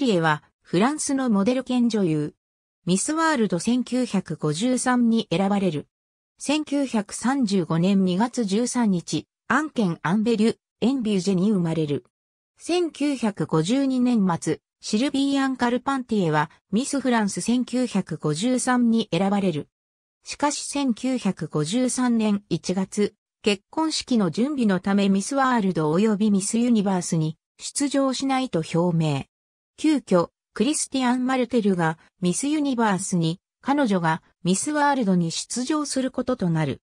ティエは、フランスのモデル兼女優。ミスワールド1953に選ばれる。1935年2月13日、アンケン・アンベリュ、エンビュージェに生まれる。1952年末、シルビーアン・カルパンティエはミス・フランス1953に選ばれる。しかし1953年1月、結婚式の準備のためミスワールド及びミスユニバースに出場しないと表明。急遽、クリスティアン・マルテルがミスユニバースに、彼女がミスワールドに出場することとなる。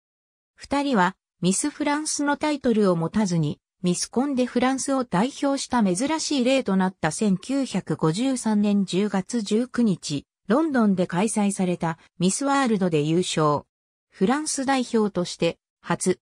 二人はミスフランスのタイトルを持たずに、ミスコンでフランスを代表した珍しい例となった1953年10月19日、ロンドンで開催されたミスワールドで優勝。フランス代表として初。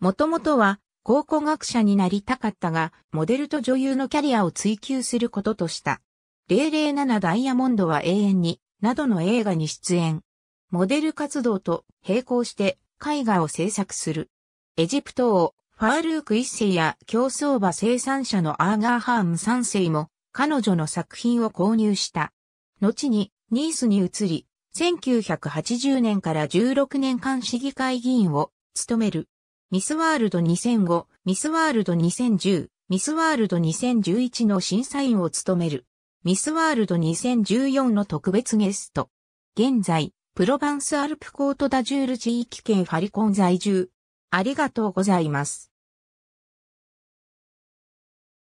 もともとは考古学者になりたかったが、モデルと女優のキャリアを追求することとした。007ダイヤモンドは永遠に、などの映画に出演。モデル活動と並行して絵画を制作する。エジプト王、ファールーク一世や競走馬生産者のアーガーハーム三世も彼女の作品を購入した。後にニースに移り、1980年から16年間市議会議員を務める。ミスワールド2005、ミスワールド2010、ミスワールド2011の審査員を務める。ミスワールド2014の特別ゲスト。現在、プロバンスアルプコートダジュール地域圏ファリコン在住。ありがとうございます。